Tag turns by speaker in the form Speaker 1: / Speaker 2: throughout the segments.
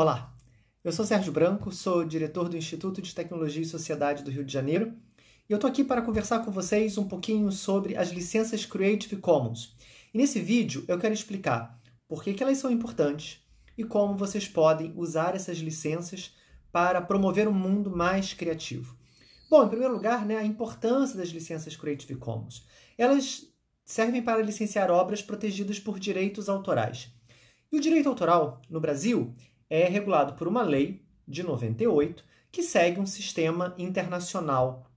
Speaker 1: Olá, eu sou Sérgio Branco, sou diretor do Instituto de Tecnologia e Sociedade do Rio de Janeiro e eu estou aqui para conversar com vocês um pouquinho sobre as licenças Creative Commons. E nesse vídeo eu quero explicar por que, que elas são importantes e como vocês podem usar essas licenças para promover um mundo mais criativo. Bom, em primeiro lugar, né, a importância das licenças Creative Commons. Elas servem para licenciar obras protegidas por direitos autorais. E o direito autoral, no Brasil, é regulado por uma lei de 98 que segue um sistema internacional,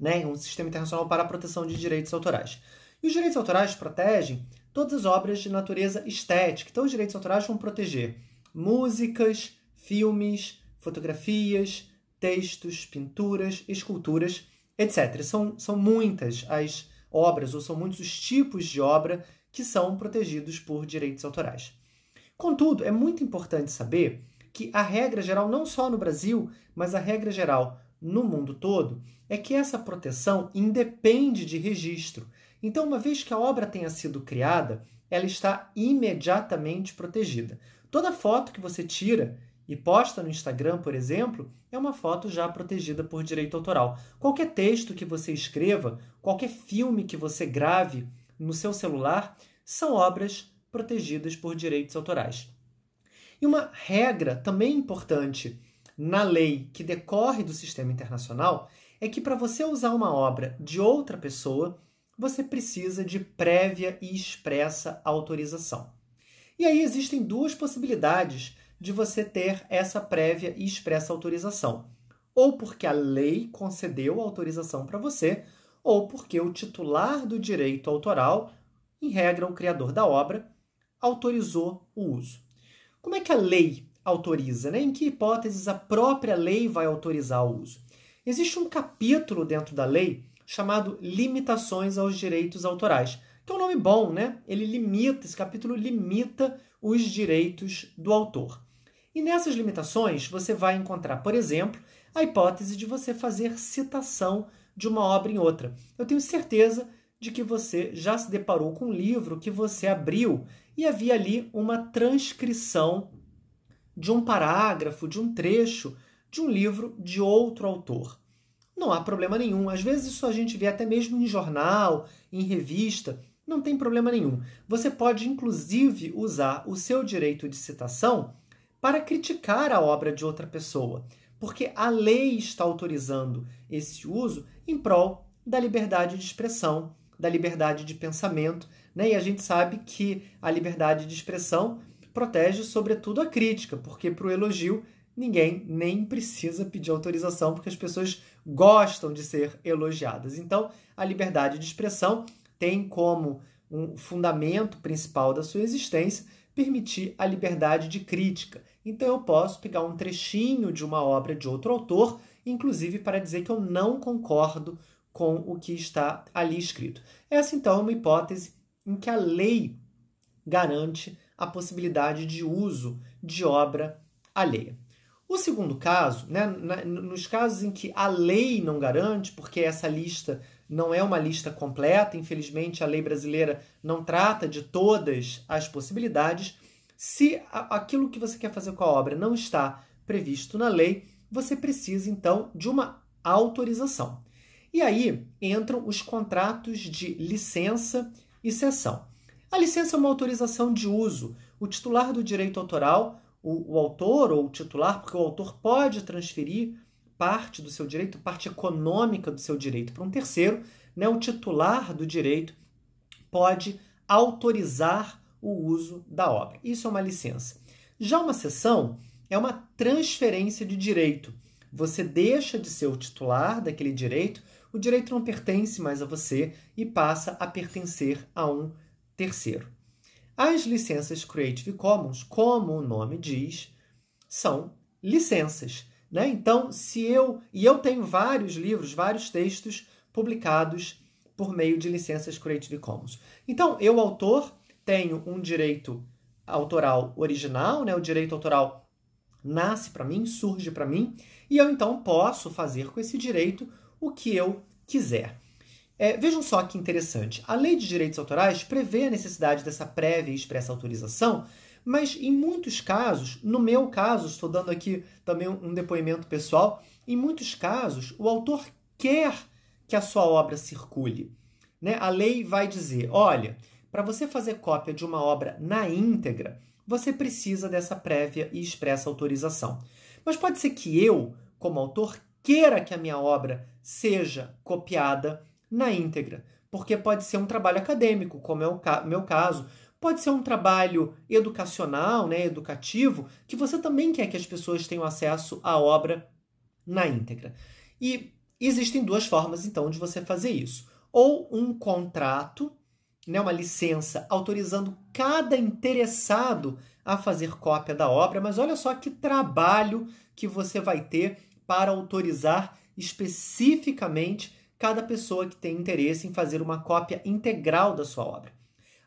Speaker 1: né, um sistema internacional para a proteção de direitos autorais. E os direitos autorais protegem todas as obras de natureza estética. Então, os direitos autorais vão proteger músicas, filmes, fotografias, textos, pinturas, esculturas, etc. São, são muitas as obras, ou são muitos os tipos de obra que são protegidos por direitos autorais. Contudo, é muito importante saber que a regra geral, não só no Brasil, mas a regra geral no mundo todo, é que essa proteção independe de registro. Então, uma vez que a obra tenha sido criada, ela está imediatamente protegida. Toda foto que você tira e posta no Instagram, por exemplo, é uma foto já protegida por direito autoral. Qualquer texto que você escreva, qualquer filme que você grave no seu celular, são obras protegidas por direitos autorais. E uma regra também importante na lei que decorre do sistema internacional é que para você usar uma obra de outra pessoa, você precisa de prévia e expressa autorização. E aí existem duas possibilidades de você ter essa prévia e expressa autorização. Ou porque a lei concedeu a autorização para você, ou porque o titular do direito autoral, em regra o criador da obra, autorizou o uso. Como é que a lei autoriza? Né? Em que hipóteses a própria lei vai autorizar o uso? Existe um capítulo dentro da lei chamado Limitações aos Direitos Autorais, que é um nome bom, né? Ele limita, esse capítulo limita os direitos do autor. E nessas limitações você vai encontrar, por exemplo, a hipótese de você fazer citação de uma obra em outra. Eu tenho certeza de que você já se deparou com um livro que você abriu e havia ali uma transcrição de um parágrafo, de um trecho de um livro de outro autor. Não há problema nenhum. Às vezes isso a gente vê até mesmo em jornal, em revista, não tem problema nenhum. Você pode inclusive usar o seu direito de citação para criticar a obra de outra pessoa, porque a lei está autorizando esse uso em prol da liberdade de expressão da liberdade de pensamento, né? e a gente sabe que a liberdade de expressão protege sobretudo a crítica, porque para o elogio ninguém nem precisa pedir autorização, porque as pessoas gostam de ser elogiadas. Então, a liberdade de expressão tem como um fundamento principal da sua existência permitir a liberdade de crítica. Então, eu posso pegar um trechinho de uma obra de outro autor, inclusive para dizer que eu não concordo com o que está ali escrito. Essa, então, é uma hipótese em que a lei garante a possibilidade de uso de obra alheia. O segundo caso, né, nos casos em que a lei não garante, porque essa lista não é uma lista completa, infelizmente a lei brasileira não trata de todas as possibilidades, se aquilo que você quer fazer com a obra não está previsto na lei, você precisa então de uma autorização. E aí entram os contratos de licença e cessão. A licença é uma autorização de uso. O titular do direito autoral, o, o autor ou o titular, porque o autor pode transferir parte do seu direito, parte econômica do seu direito para um terceiro, né? o titular do direito pode autorizar o uso da obra. Isso é uma licença. Já uma cessão é uma transferência de direito. Você deixa de ser o titular daquele direito o direito não pertence mais a você e passa a pertencer a um terceiro. As licenças Creative Commons, como o nome diz, são licenças. Né? Então, se eu. E eu tenho vários livros, vários textos publicados por meio de licenças Creative Commons. Então, eu, autor, tenho um direito autoral original, né? o direito autoral nasce para mim, surge para mim, e eu então posso fazer com esse direito o que eu quiser. É, vejam só que interessante. A lei de direitos autorais prevê a necessidade dessa prévia e expressa autorização, mas em muitos casos, no meu caso, estou dando aqui também um depoimento pessoal, em muitos casos o autor quer que a sua obra circule. Né? A lei vai dizer: olha, para você fazer cópia de uma obra na íntegra, você precisa dessa prévia e expressa autorização. Mas pode ser que eu, como autor, queira que a minha obra seja copiada na íntegra, porque pode ser um trabalho acadêmico, como é o ca meu caso, pode ser um trabalho educacional, né, educativo, que você também quer que as pessoas tenham acesso à obra na íntegra. E existem duas formas então de você fazer isso: ou um contrato, né, uma licença autorizando cada interessado a fazer cópia da obra, mas olha só que trabalho que você vai ter para autorizar especificamente cada pessoa que tem interesse em fazer uma cópia integral da sua obra.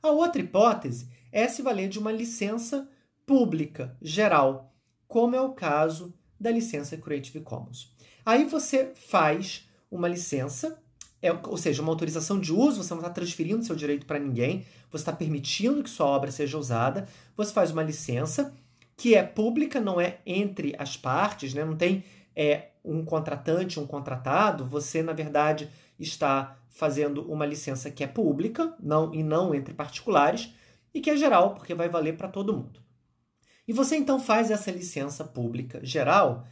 Speaker 1: A outra hipótese é se valer de uma licença pública geral, como é o caso da licença Creative Commons. Aí você faz uma licença, é, ou seja, uma autorização de uso, você não está transferindo seu direito para ninguém, você está permitindo que sua obra seja usada, você faz uma licença que é pública, não é entre as partes, né? não tem é um contratante, um contratado, você, na verdade, está fazendo uma licença que é pública não e não entre particulares e que é geral, porque vai valer para todo mundo. E você então faz essa licença pública geral,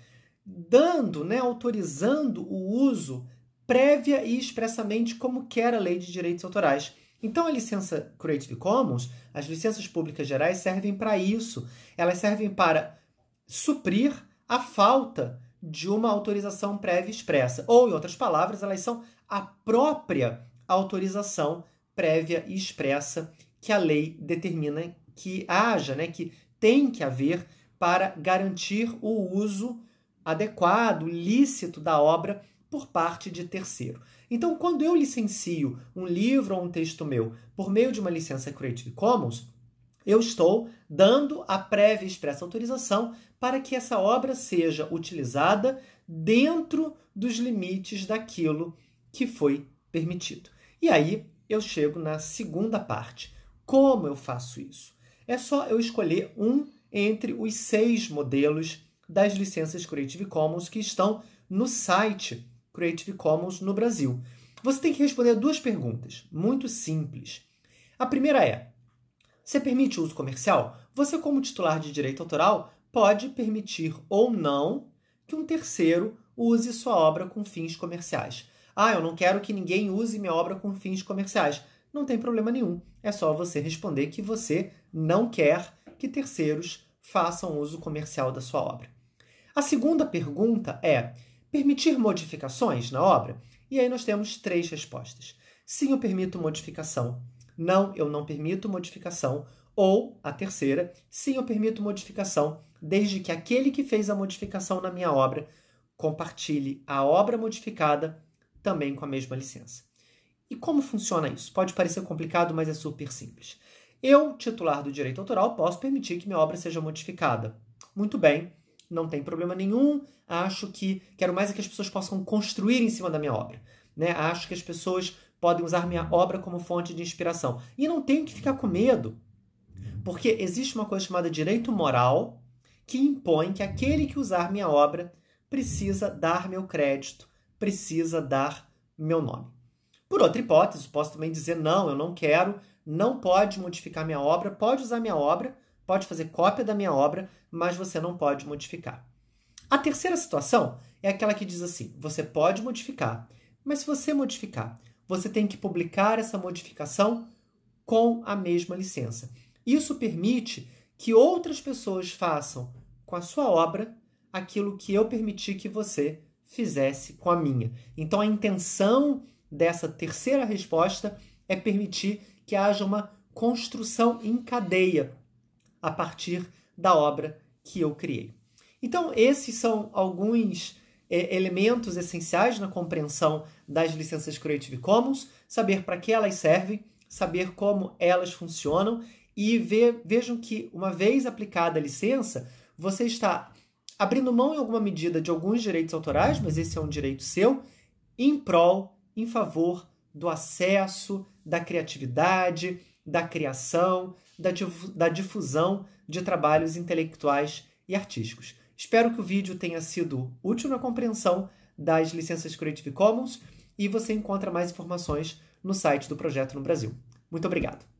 Speaker 1: dando, né, autorizando o uso prévia e expressamente como quer a lei de direitos autorais. Então a licença Creative Commons, as licenças públicas gerais servem para isso. Elas servem para suprir a falta de uma autorização prévia expressa. Ou, em outras palavras, elas são a própria autorização prévia e expressa que a lei determina que haja, né, que tem que haver para garantir o uso adequado, lícito da obra por parte de terceiro. Então, quando eu licencio um livro ou um texto meu por meio de uma licença Creative Commons, eu estou dando a prévia expressa autorização para que essa obra seja utilizada dentro dos limites daquilo que foi permitido. E aí eu chego na segunda parte. Como eu faço isso? É só eu escolher um entre os seis modelos das licenças Creative Commons que estão no site Creative Commons no Brasil. Você tem que responder duas perguntas, muito simples. A primeira é: você permite o uso comercial? Você, como titular de direito autoral, pode permitir ou não que um terceiro use sua obra com fins comerciais. Ah, eu não quero que ninguém use minha obra com fins comerciais. Não tem problema nenhum. É só você responder que você não quer que terceiros façam uso comercial da sua obra. A segunda pergunta é: permitir modificações na obra? E aí nós temos três respostas. Sim, eu permito modificação não, eu não permito modificação. Ou a terceira, sim, eu permito modificação, desde que aquele que fez a modificação na minha obra compartilhe a obra modificada também com a mesma licença. E como funciona isso? Pode parecer complicado, mas é super simples. Eu, titular do direito autoral, posso permitir que minha obra seja modificada. Muito bem, não tem problema nenhum. Acho que quero mais é que as pessoas possam construir em cima da minha obra. Né? Acho que as pessoas podem usar minha obra como fonte de inspiração. E não tem que ficar com medo, porque existe uma coisa chamada direito moral que impõe que aquele que usar minha obra precisa dar meu crédito, precisa dar meu nome. Por outra hipótese, posso também dizer não, eu não quero, não pode modificar minha obra, pode usar minha obra, pode fazer cópia da minha obra, mas você não pode modificar. A terceira situação é aquela que diz assim: você pode modificar, mas se você modificar você tem que publicar essa modificação com a mesma licença. Isso permite que outras pessoas façam com a sua obra aquilo que eu permiti que você fizesse com a minha. Então a intenção dessa terceira resposta é permitir que haja uma construção em cadeia a partir da obra que eu criei. Então esses são alguns é, elementos essenciais na compreensão das licenças Creative Commons, saber para que elas servem, saber como elas funcionam e ver, vejam que, uma vez aplicada a licença, você está abrindo mão em alguma medida de alguns direitos autorais, mas esse é um direito seu, em prol, em favor do acesso, da criatividade, da criação, da, difusão de trabalhos intelectuais e artísticos. Espero que o vídeo tenha sido útil na compreensão das licenças Creative Commons e você encontra mais informações no site do projeto no Brasil. Muito obrigado!